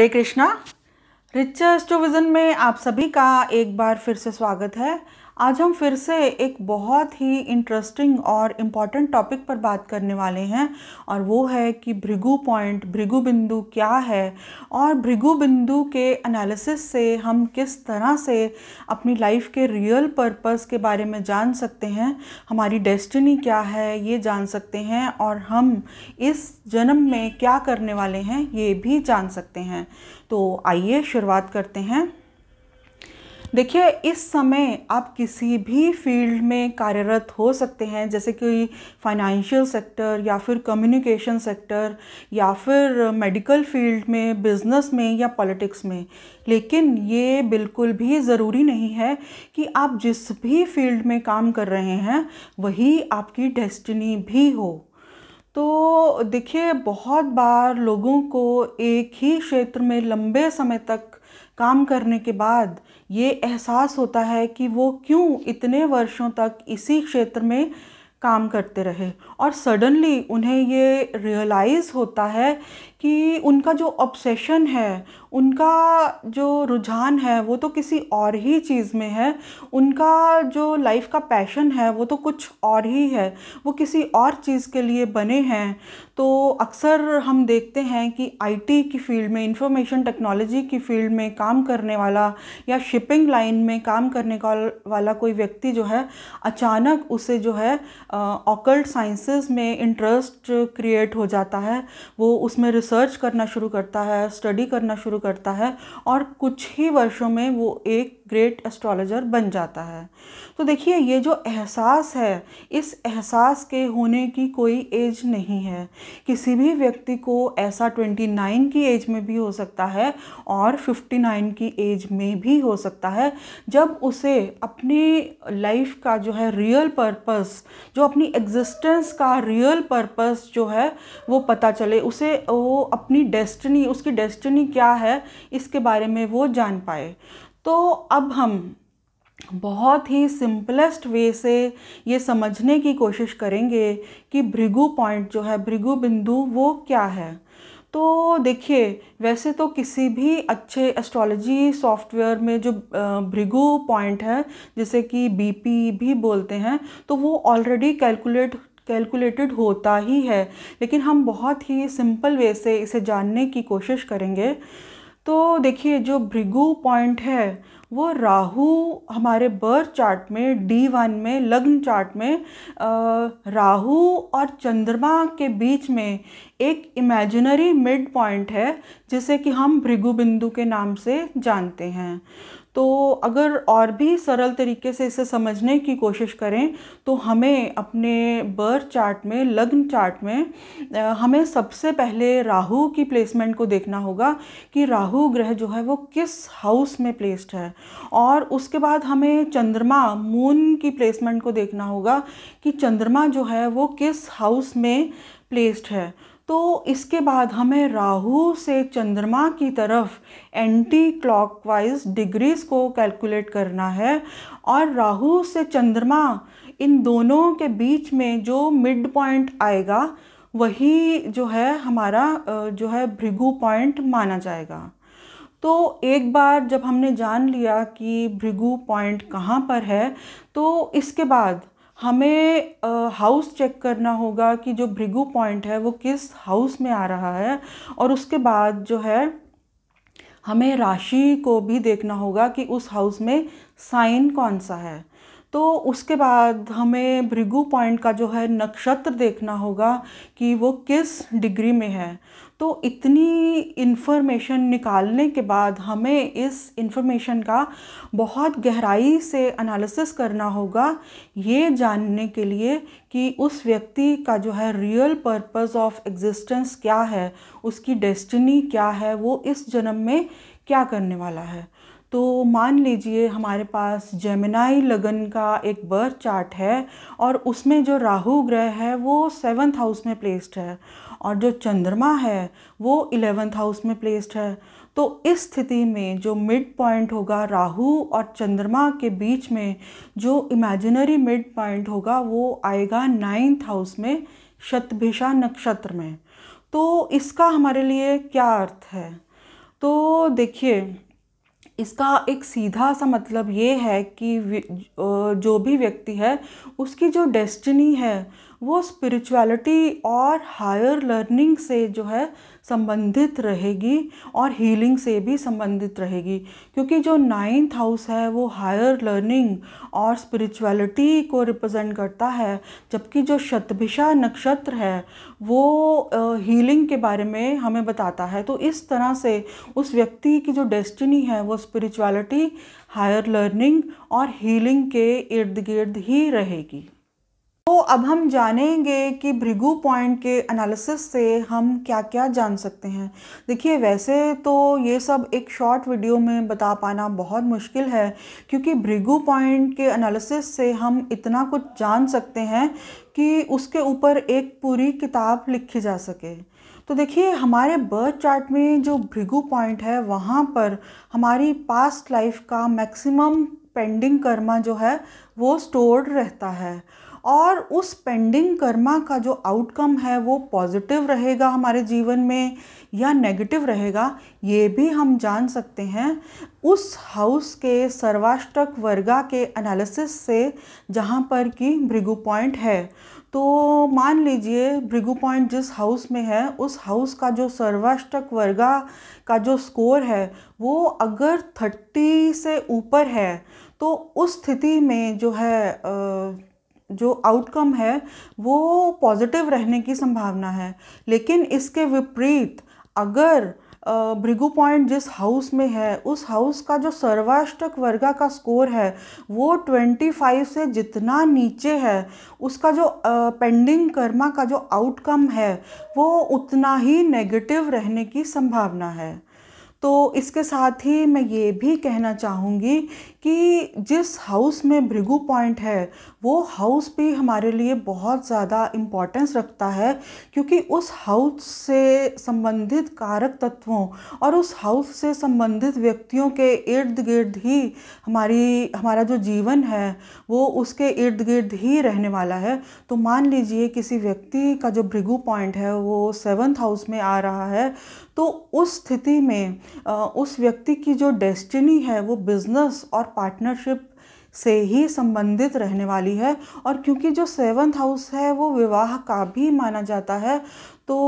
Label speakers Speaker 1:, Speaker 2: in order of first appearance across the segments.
Speaker 1: हरे Krishna रिचर्स vision में आप सभी का एक बार फिर से स्वागत है आज हम फिर से एक बहुत ही इंटरेस्टिंग और इम्पॉर्टेंट टॉपिक पर बात करने वाले हैं और वो है कि भृगु पॉइंट भृगु बिंदु क्या है और भृगु बिंदु के एनालिसिस से हम किस तरह से अपनी लाइफ के रियल पर्पस के बारे में जान सकते हैं हमारी डेस्टिनी क्या है ये जान सकते हैं और हम इस जन्म में क्या करने वाले हैं ये भी जान सकते हैं तो आइए शुरुआत करते हैं देखिए इस समय आप किसी भी फील्ड में कार्यरत हो सकते हैं जैसे कि फाइनेंशियल सेक्टर या फिर कम्युनिकेशन सेक्टर या फिर मेडिकल फील्ड में बिजनेस में या पॉलिटिक्स में लेकिन ये बिल्कुल भी ज़रूरी नहीं है कि आप जिस भी फील्ड में काम कर रहे हैं वही आपकी डेस्टिनी भी हो तो देखिए बहुत बार लोगों को एक ही क्षेत्र में लंबे समय तक काम करने के बाद ये एहसास होता है कि वो क्यों इतने वर्षों तक इसी क्षेत्र में काम करते रहे और सडनली उन्हें ये रियलाइज़ होता है कि उनका जो ऑब्सेशन है उनका जो रुझान है वो तो किसी और ही चीज़ में है उनका जो लाइफ का पैशन है वो तो कुछ और ही है वो किसी और चीज़ के लिए बने हैं तो अक्सर हम देखते हैं कि आईटी की फील्ड में इंफॉर्मेशन टेक्नोलॉजी की फील्ड में काम करने वाला या शिपिंग लाइन में काम करने का वाला कोई व्यक्ति जो है अचानक उसे जो है ऑकल्ट साइंसेस में इंटरेस्ट क्रिएट हो जाता है वो उसमें रिसर्च रिसर्च करना शुरू करता है स्टडी करना शुरू करता है और कुछ ही वर्षों में वो एक ग्रेट एस्ट्रोलॉजर बन जाता है तो देखिए ये जो एहसास है इस एहसास के होने की कोई एज नहीं है किसी भी व्यक्ति को ऐसा 29 की एज में भी हो सकता है और 59 की एज में भी हो सकता है जब उसे अपने लाइफ का जो है रियल पर्पस जो अपनी एग्जिस्टेंस का रियल पर्पस जो है वो पता चले उसे वो अपनी डेस्टिनी उसकी डेस्टिनी क्या है इसके बारे में वो जान पाए तो अब हम बहुत ही सिंपलेस्ट वे से ये समझने की कोशिश करेंगे कि भृगु पॉइंट जो है भृगु बिंदु वो क्या है तो देखिए वैसे तो किसी भी अच्छे एस्ट्रोलॉजी सॉफ्टवेयर में जो भृगु पॉइंट है जैसे कि बीपी भी बोलते हैं तो वो ऑलरेडी कैलकुलेट कैलकुलेटेड होता ही है लेकिन हम बहुत ही सिंपल वे से इसे जानने की कोशिश करेंगे तो देखिए जो भृगु पॉइंट है वो राहु हमारे बर्थ चार्ट में डी वन में लग्न चार्ट में आ, राहु और चंद्रमा के बीच में एक इमेजिनरी मिड पॉइंट है जिसे कि हम भृगु बिंदु के नाम से जानते हैं तो अगर और भी सरल तरीके से इसे समझने की कोशिश करें तो हमें अपने बर्थ चार्ट में लग्न चार्ट में हमें सबसे पहले राहु की प्लेसमेंट को देखना होगा कि राहु ग्रह जो है वो किस हाउस में प्लेस्ड है और उसके बाद हमें चंद्रमा मून की प्लेसमेंट को देखना होगा कि चंद्रमा जो है वो किस हाउस में प्लेस्ड है तो इसके बाद हमें राहु से चंद्रमा की तरफ एंटी क्लॉकवाइज डिग्रीज़ को कैलकुलेट करना है और राहु से चंद्रमा इन दोनों के बीच में जो मिड पॉइंट आएगा वही जो है हमारा जो है भृगु पॉइंट माना जाएगा तो एक बार जब हमने जान लिया कि भृगु पॉइंट कहाँ पर है तो इसके बाद हमें हाउस चेक करना होगा कि जो भृगु पॉइंट है वो किस हाउस में आ रहा है और उसके बाद जो है हमें राशि को भी देखना होगा कि उस हाउस में साइन कौन सा है तो उसके बाद हमें भृगु पॉइंट का जो है नक्षत्र देखना होगा कि वो किस डिग्री में है तो इतनी इन्फॉर्मेशन निकालने के बाद हमें इस इन्फॉर्मेशन का बहुत गहराई से एनालिसिस करना होगा ये जानने के लिए कि उस व्यक्ति का जो है रियल पर्पस ऑफ एग्जिस्टेंस क्या है उसकी डेस्टिनी क्या है वो इस जन्म में क्या करने वाला है तो मान लीजिए हमारे पास जेमिनाई लगन का एक बर्थ चार्ट है और उसमें जो राहु ग्रह है वो सेवन्थ हाउस में प्लेस्ड है और जो चंद्रमा है वो इलेवेंथ हाउस में प्लेस्ड है तो इस स्थिति में जो मिड पॉइंट होगा राहु और चंद्रमा के बीच में जो इमेजिनरी मिड पॉइंट होगा वो आएगा नाइन्थ हाउस में शतभिषा नक्षत्र में तो इसका हमारे लिए क्या अर्थ है तो देखिए इसका एक सीधा सा मतलब ये है कि जो भी व्यक्ति है उसकी जो डेस्टिनी है वो स्पिरिचुअलिटी और हायर लर्निंग से जो है संबंधित रहेगी और हीलिंग से भी संबंधित रहेगी क्योंकि जो नाइन्थ हाउस है वो हायर लर्निंग और स्पिरिचुअलिटी को रिप्रेजेंट करता है जबकि जो शतभिषा नक्षत्र है वो हीलिंग के बारे में हमें बताता है तो इस तरह से उस व्यक्ति की जो डेस्टिनी है वो स्पिरिचुअलिटी हायर लर्निंग और हीलिंग के इर्द गिर्द ही रहेगी तो अब हम जानेंगे कि भृगु पॉइंट के एनालिसिस से हम क्या क्या जान सकते हैं देखिए वैसे तो ये सब एक शॉर्ट वीडियो में बता पाना बहुत मुश्किल है क्योंकि भृगु पॉइंट के एनालिसिस से हम इतना कुछ जान सकते हैं कि उसके ऊपर एक पूरी किताब लिखी जा सके तो देखिए हमारे बर्थ चार्ट में जो भृगु पॉइंट है वहाँ पर हमारी पास्ट लाइफ का मैक्सिमम पेंडिंग कर्मा जो है वो स्टोर्ड रहता है और उस पेंडिंग कर्मा का जो आउटकम है वो पॉजिटिव रहेगा हमारे जीवन में या नेगेटिव रहेगा ये भी हम जान सकते हैं उस हाउस के सर्वाष्टक वर्गा के एनालिसिस से जहाँ पर कि भृगु पॉइंट है तो मान लीजिए भृगु पॉइंट जिस हाउस में है उस हाउस का जो सर्वाष्टक वर्गा का जो स्कोर है वो अगर थर्टी से ऊपर है तो उस स्थिति में जो है आ, जो आउटकम है वो पॉजिटिव रहने की संभावना है लेकिन इसके विपरीत अगर भृगु पॉइंट जिस हाउस में है उस हाउस का जो सर्वाष्टक वर्गा का स्कोर है वो 25 से जितना नीचे है उसका जो पेंडिंग कर्मा का जो आउटकम है वो उतना ही नेगेटिव रहने की संभावना है तो इसके साथ ही मैं ये भी कहना चाहूँगी कि जिस हाउस में भृगु पॉइंट है वो हाउस भी हमारे लिए बहुत ज़्यादा इम्पॉर्टेंस रखता है क्योंकि उस हाउस से संबंधित कारक तत्वों और उस हाउस से संबंधित व्यक्तियों के इर्द गिर्द ही हमारी हमारा जो जीवन है वो उसके इर्द गिर्द ही रहने वाला है तो मान लीजिए किसी व्यक्ति का जो भृगु पॉइंट है वो सेवन्थ हाउस में आ रहा है तो उस स्थिति में उस व्यक्ति की जो डेस्टिनी है वो बिज़नेस और पार्टनरशिप से ही संबंधित रहने वाली है और क्योंकि जो सेवन्थ हाउस है वो विवाह का भी माना जाता है तो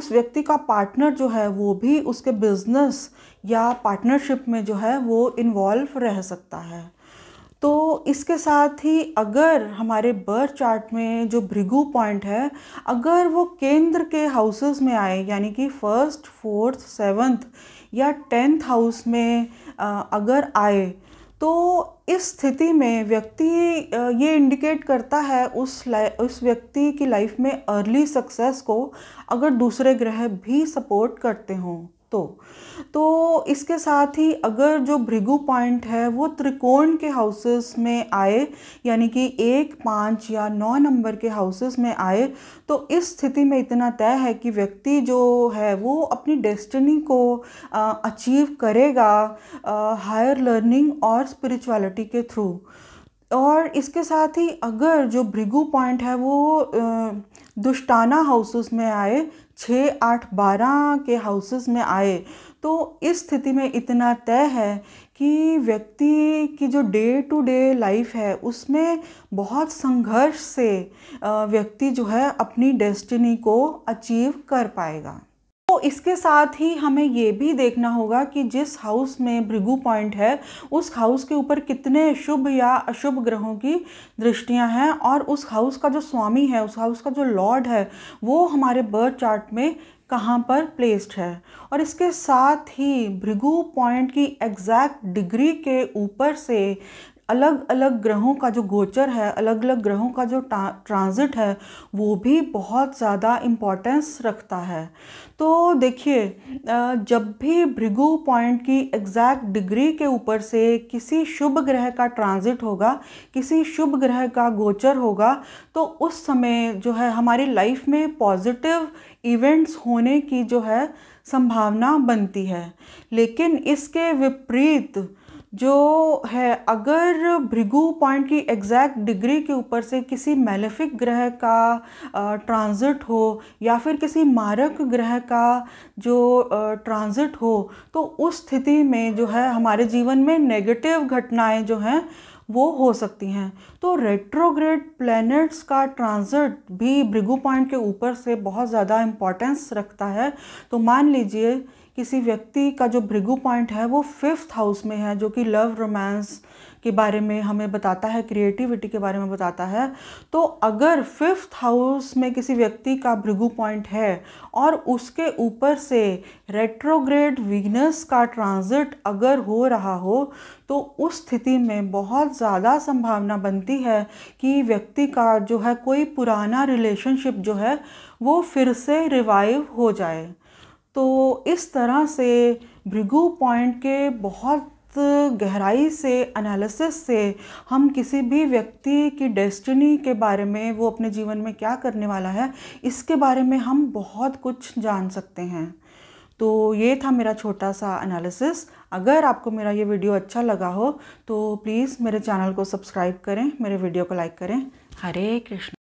Speaker 1: उस व्यक्ति का पार्टनर जो है वो भी उसके बिज़नेस या पार्टनरशिप में जो है वो इन्वॉल्व रह सकता है तो इसके साथ ही अगर हमारे बर्थ चार्ट में जो भृगु पॉइंट है अगर वो केंद्र के हाउसेस में आए यानी कि फर्स्ट फोर्थ सेवन्थ या टेंथ हाउस में अगर आए तो इस स्थिति में व्यक्ति ये इंडिकेट करता है उस उस व्यक्ति की लाइफ में अर्ली सक्सेस को अगर दूसरे ग्रह भी सपोर्ट करते हों तो तो इसके साथ ही अगर जो भृगु पॉइंट है वो त्रिकोण के हाउसेस में आए यानी कि एक पाँच या नौ नंबर के हाउसेस में आए तो इस स्थिति में इतना तय है कि व्यक्ति जो है वो अपनी डेस्टिनी को आ, अचीव करेगा हायर लर्निंग और स्पिरिचुअलिटी के थ्रू और इसके साथ ही अगर जो भृगु पॉइंट है वो दुष्टाना हाउसेस में आए छः आठ बारह के हाउसेस में आए तो इस स्थिति में इतना तय है कि व्यक्ति की जो डे टू डे लाइफ है उसमें बहुत संघर्ष से व्यक्ति जो है अपनी डेस्टिनी को अचीव कर पाएगा तो इसके साथ ही हमें ये भी देखना होगा कि जिस हाउस में भृगु पॉइंट है उस हाउस के ऊपर कितने शुभ या अशुभ ग्रहों की दृष्टियाँ हैं और उस हाउस का जो स्वामी है उस हाउस का जो लॉर्ड है वो हमारे बर्थ चार्ट में कहाँ पर प्लेस्ड है और इसके साथ ही भृगु पॉइंट की एग्जैक्ट डिग्री के ऊपर से अलग अलग ग्रहों का जो गोचर है अलग अलग ग्रहों का जो ट्रांजिट है वो भी बहुत ज़्यादा इम्पोर्टेंस रखता है तो देखिए जब भी भृगु पॉइंट की एग्जैक्ट डिग्री के ऊपर से किसी शुभ ग्रह का ट्रांजिट होगा किसी शुभ ग्रह का गोचर होगा तो उस समय जो है हमारी लाइफ में पॉजिटिव इवेंट्स होने की जो है संभावना बनती है लेकिन इसके विपरीत जो है अगर भृगु पॉइंट की एग्जैक्ट डिग्री के ऊपर से किसी मेलेफिक ग्रह का ट्रांजिट हो या फिर किसी मारक ग्रह का जो ट्रांजिट हो तो उस स्थिति में जो है हमारे जीवन में नेगेटिव घटनाएं जो हैं वो हो सकती हैं तो रेट्रोग्रेड प्लैनेट्स का ट्रांजिट भी भृगु पॉइंट के ऊपर से बहुत ज़्यादा इम्पॉर्टेंस रखता है तो मान लीजिए किसी व्यक्ति का जो भृगु पॉइंट है वो फिफ्थ हाउस में है जो कि लव रोमांस के बारे में हमें बताता है क्रिएटिविटी के बारे में बताता है तो अगर फिफ्थ हाउस में किसी व्यक्ति का भृगु पॉइंट है और उसके ऊपर से रेट्रोग्रेड वीनस का ट्रांजिट अगर हो रहा हो तो उस स्थिति में बहुत ज़्यादा संभावना बनती है कि व्यक्ति का जो है कोई पुराना रिलेशनशिप जो है वो फिर से रिवाइव हो जाए तो इस तरह से भृगु पॉइंट के बहुत गहराई से एनालिसिस से हम किसी भी व्यक्ति की डेस्टिनी के बारे में वो अपने जीवन में क्या करने वाला है इसके बारे में हम बहुत कुछ जान सकते हैं तो ये था मेरा छोटा सा एनालिसिस अगर आपको मेरा ये वीडियो अच्छा लगा हो तो प्लीज़ मेरे चैनल को सब्सक्राइब करें मेरे वीडियो को लाइक करें हरे कृष्ण